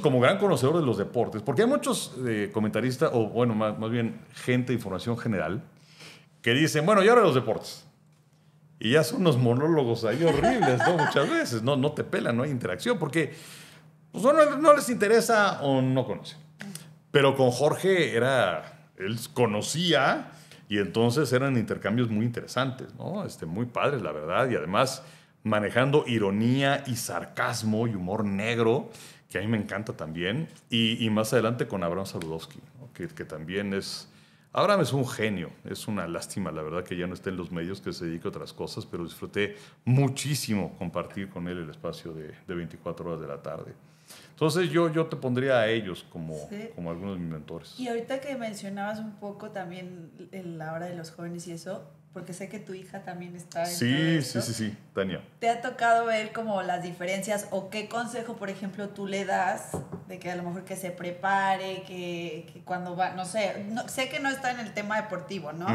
como gran conocedor de los deportes, porque hay muchos eh, comentaristas, o bueno, más, más, bien gente de información general, que dicen, bueno, yo ahora los deportes. Y ya son unos monólogos ahí horribles, ¿no? Muchas veces, no, no te pelan, no hay interacción, porque pues, no, no les interesa o no conocen. Pero con Jorge era, él conocía y entonces eran intercambios muy interesantes, ¿no? Este, muy padres, la verdad, y además manejando ironía y sarcasmo y humor negro que a mí me encanta también, y, más adelante con Abraham Saludowski, que, también es... Abraham es un genio, es una lástima, la verdad, que ya no esté en los medios, que se dedique a otras cosas, pero disfruté muchísimo compartir con él el espacio de, de 24 horas de la tarde. Entonces yo, yo te pondría a ellos como, como algunos de mis mentores. Y ahorita que mencionabas un poco también la hora de los jóvenes y eso, porque sé que tu hija también está... En sí, sí, sí, sí, Tania. ¿Te ha tocado ver como las diferencias o qué consejo, por ejemplo, tú le das de que a lo mejor que se prepare, que, cuando va, no sé, sé que no está en el tema deportivo, ¿no?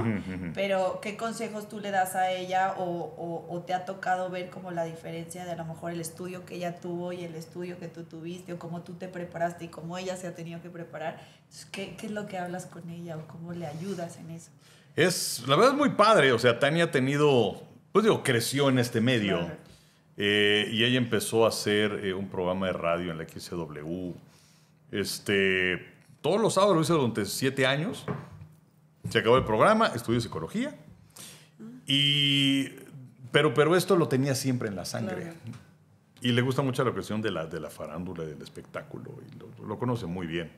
Pero qué consejos tú le das a ella o, o te ha tocado ver como la diferencia de a lo mejor el estudio que ella tuvo y el estudio que tú tuviste cómo tú te preparaste y cómo ella se ha tenido que preparar. ¿qué, es lo que hablas con ella o cómo le ayudas en eso? Es, la verdad es muy padre, o sea, Tania ha tenido, pues digo, creció en este medio eh, y ella empezó a hacer eh, un programa de radio en la XW. Este, todos los sábados lo hice durante siete años. Se acabó el programa, estudió psicología. Ah. Y, pero, pero esto lo tenía siempre en la sangre y le gusta mucho la cuestión de la, de la farándula, del espectáculo, lo, conoce muy bien.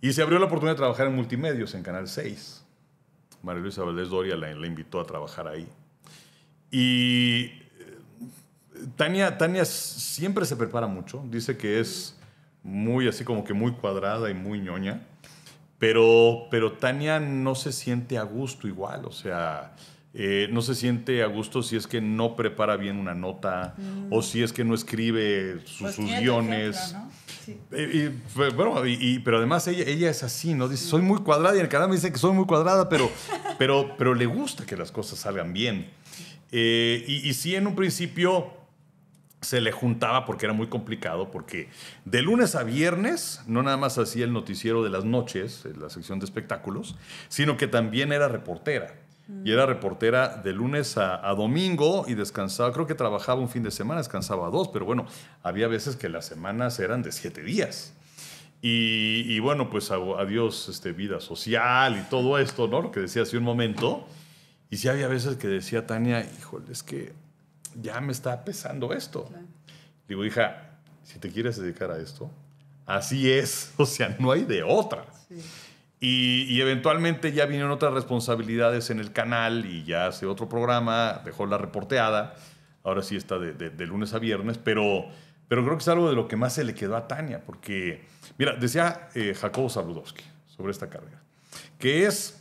Y se abrió la oportunidad de trabajar en multimedios, en Canal 6. María Luisa Valdés Doria la, invitó a trabajar ahí. Y eh, Tania, Tania siempre se prepara mucho, dice que es muy así como que muy cuadrada y muy ñoña, pero, pero Tania no se siente a gusto igual, o sea, eh, no se siente a gusto si es que no prepara bien una nota mm. o si es que no escribe pues sus, guiones. Eh, pero además ella, es así, ¿no? Dice, soy muy cuadrada y en el canal me dice que soy muy cuadrada, pero, pero, pero le gusta que las cosas salgan bien. Eh, y, y sí, en un principio se le juntaba porque era muy complicado, porque de lunes a viernes no nada más hacía el noticiero de las noches, la sección de espectáculos, sino que también era reportera. Y era reportera de lunes a, domingo y descansaba, creo que trabajaba un fin de semana, descansaba dos, pero bueno, había veces que las semanas eran de siete días. Y, bueno, pues adiós este, vida social y todo esto, ¿no? Lo que decía hace un momento. Y sí había veces que decía Tania, híjole, es que ya me está pesando esto. Digo, hija, si te quieres dedicar a esto, así es, o sea, no hay de otra. Sí. Y, eventualmente ya vinieron otras responsabilidades en el canal y ya hace otro programa, dejó la reporteada, ahora sí está de, lunes a viernes, pero, pero creo que es algo de lo que más se le quedó a Tania, porque, mira, decía eh, Jacobo sobre esta carrera, que es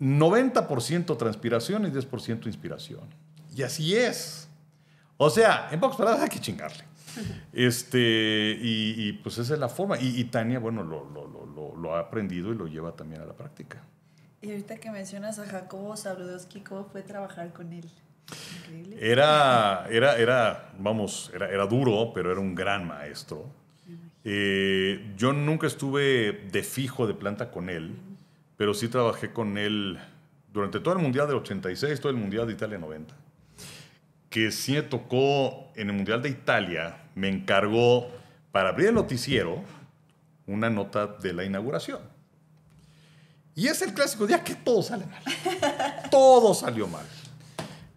90% transpiración y 10% inspiración. Y así es. O sea, en pocas palabras hay que chingarle. Este, y, pues esa es la forma. Y, Tania, bueno, lo, ha aprendido y lo lleva también a la práctica. Y ahorita que mencionas a Jacobo Sabrudowski, ¿cómo fue trabajar con él? Era, era, era, vamos, era, duro, pero era un gran maestro. Eh, yo nunca estuve de fijo de planta con él, pero sí trabajé con él durante todo el Mundial del 86, todo el Mundial de Italia 90 que sí me tocó en el Mundial de Italia, me encargó para abrir el noticiero una nota de la inauguración. Y es el clásico día que todo sale mal. todo salió mal.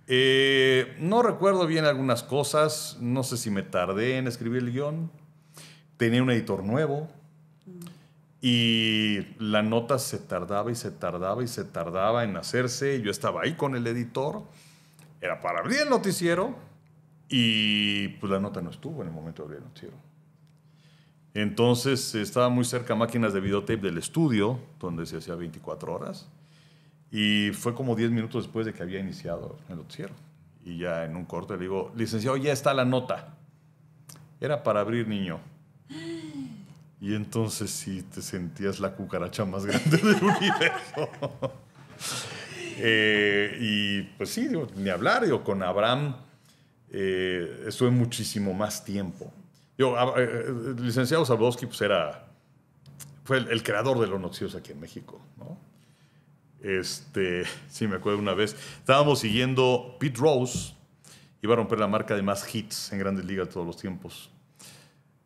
Eh, no recuerdo bien algunas cosas, no sé si me tardé en escribir el guión, tenía un editor nuevo y la nota se tardaba y se tardaba y se tardaba en hacerse, yo estaba ahí con el editor era para abrir el noticiero y pues la nota no estuvo en el momento de abrir el noticiero. Entonces estaba muy cerca máquinas de videotape del estudio, donde se hacía 24 horas, y fue como 10 minutos después de que había iniciado el noticiero. Y ya en un corte le digo, licenciado, ya está la nota. Era para abrir, niño. Y entonces sí te sentías la cucaracha más grande del universo. Eh, y pues sí, ni hablar, yo con Abraham eh, estuve muchísimo más tiempo. Yo, eh, licenciado Zablowski pues era, fue el, creador de los noticieros aquí en México, ¿no? Este, sí, me acuerdo una vez, estábamos siguiendo Pete Rose, iba a romper la marca de más hits en grandes ligas todos los tiempos,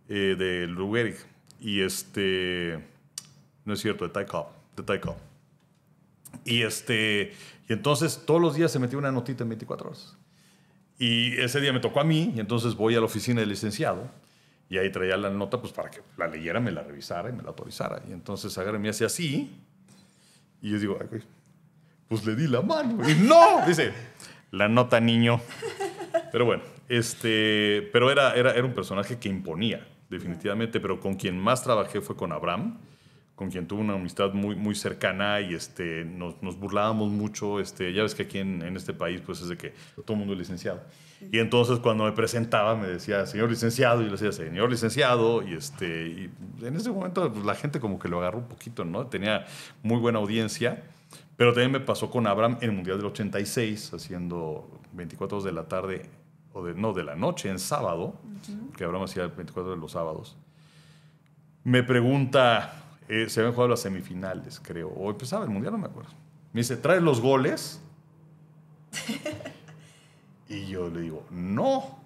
eh, de y este, no es cierto, de Ty de Ty Cobb. Y, este, y entonces todos los días se metía una notita en 24 horas. Y ese día me tocó a mí, y entonces voy a la oficina del licenciado, y ahí traía la nota pues para que la leyera, me la revisara y me la autorizara. Y entonces agarréme me hace así, y yo digo, pues le di la mano. Y no, dice, la nota, niño. Pero bueno, este, pero era, era, era un personaje que imponía, definitivamente, pero con quien más trabajé fue con Abraham con quien tuve una amistad muy, muy cercana y este, nos, burlábamos mucho. Este, ya ves que aquí en, este país pues es de que todo el mundo es licenciado. Y entonces cuando me presentaba me decía, señor licenciado, y le decía, señor licenciado, y, este, en ese momento pues, la gente como que lo agarró un poquito, ¿no? Tenía muy buena audiencia, pero también me pasó con Abraham en el Mundial del 86, haciendo 24 de la tarde, o de, no, de la noche, en sábado, que Abraham hacía 24 de los sábados. Me pregunta eh, se habían jugado las semifinales, creo, o empezaba el mundial, no me acuerdo. Me dice, trae los goles? y yo le digo, no.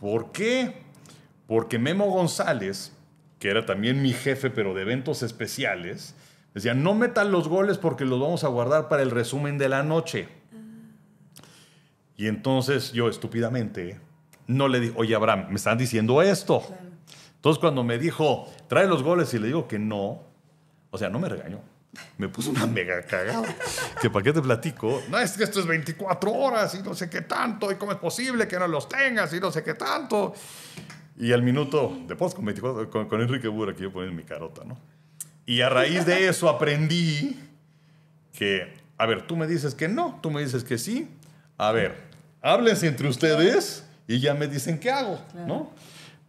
¿Por qué? Porque Memo González, que era también mi jefe, pero de eventos especiales, decía, no metan los goles porque los vamos a guardar para el resumen de la noche. Ah. Y entonces yo estúpidamente no le dije, oye Abraham, me están diciendo esto. Entonces, cuando me dijo, trae los goles y le digo que no, o sea, no me regañó. Me puso una mega cagada. que para qué te platico. No, es que esto es 24 horas y no sé qué tanto. ¿Y cómo es posible que no los tengas? Y no sé qué tanto. Y al minuto, después con, con, Enrique Burra, que yo ponía en mi carota, ¿no? Y a raíz de eso aprendí que, a ver, tú me dices que no, tú me dices que sí. A ver, háblense entre ustedes y ya me dicen qué hago, ¿no?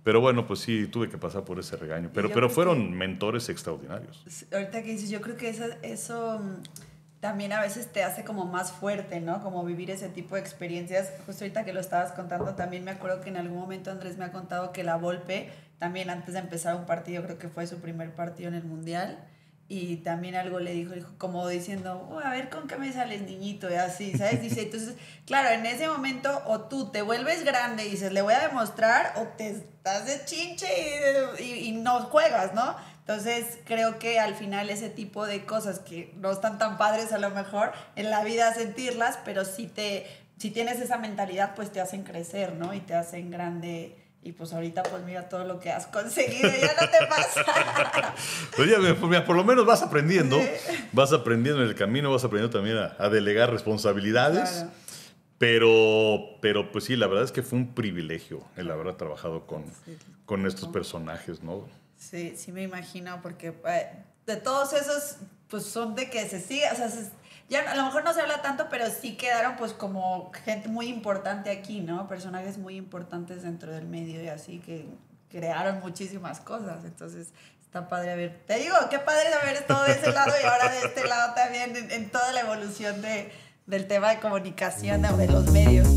Pero bueno, pues sí, tuve que pasar por ese regaño. Pero, pero fueron mentores extraordinarios. Ahorita que dices, yo creo que eso, eso, mm, también a veces te hace como más fuerte, ¿no? Como vivir ese tipo de experiencias. Justo ahorita que lo estabas contando, también me acuerdo que en algún momento Andrés me ha contado que la Volpe, también antes de empezar un partido, creo que fue su primer partido en el Mundial, y también algo le dijo, como diciendo, a ver con qué me sales, niñito, y así, ¿sabes? Dice, entonces, claro, en ese momento o tú te vuelves grande y dices, le voy a demostrar, o te estás de chinche y, no juegas, ¿no? Entonces, creo que al final ese tipo de cosas que no están tan padres a lo mejor en la vida sentirlas, pero si te si tienes esa mentalidad, pues te hacen crecer, ¿no? Y te hacen grande y pues ahorita, pues mira todo lo que has conseguido, ya no te pasa. pues ya, pues por lo menos vas aprendiendo, vas aprendiendo en el camino, vas aprendiendo también a, delegar responsabilidades. Pero, pero pues sí, la verdad es que fue un privilegio el haber trabajado con, con estos personajes, ¿no? Sí, sí me imagino, porque eh, de todos esos, pues son de que se sigue, o sea, ya a lo mejor no se habla tanto, pero sí quedaron pues como gente muy importante aquí, ¿no? Personajes muy importantes dentro del medio y así que crearon muchísimas cosas. Entonces, está padre haber, te digo, qué padre haber todo de ese lado y ahora de este lado también en, toda la evolución de, del tema de comunicación, o de los medios.